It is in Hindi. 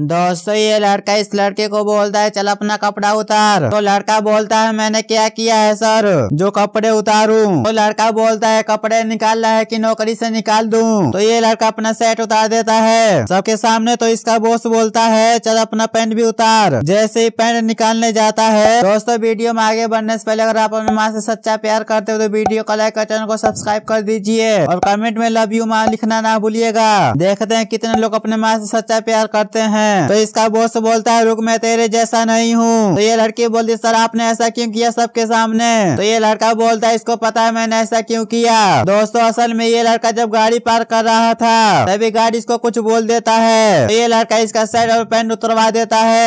दोस्तों ये लड़का इस लड़के को बोलता है चल अपना कपड़ा उतार तो लड़का बोलता है मैंने क्या किया है सर जो कपड़े उतारूं तो लड़का बोलता है कपड़े निकालना है कि नौकरी से निकाल दूं तो ये लड़का अपना सेट उतार देता है सबके सामने तो इसका बॉस बोलता है चल अपना पैंट भी उतार जैसे ही पैंट निकालने जाता है दोस्तों वीडियो में आगे बढ़ने से पहले अगर आप अपने माँ से सच्चा प्यार करते हो तो वीडियो को लाइक और चैनल को सब्सक्राइब कर दीजिए और कमेंट में लव यू माँ लिखना ना भूलिएगा देखते हैं कितने लोग अपने माँ से सच्चा प्यार करते हैं है तो इसका बॉस बोलता है रुक मैं तेरे जैसा नहीं हूँ तो ये लड़की बोलती सर आपने ऐसा क्यों किया सबके सामने तो ये लड़का बोलता है इसको पता है मैंने ऐसा क्यों किया दोस्तों असल में ये लड़का जब गाड़ी पार कर रहा था तभी गाड़ी इसको कुछ बोल देता है तो ये लड़का इसका साइड और पेंट उतरवा देता है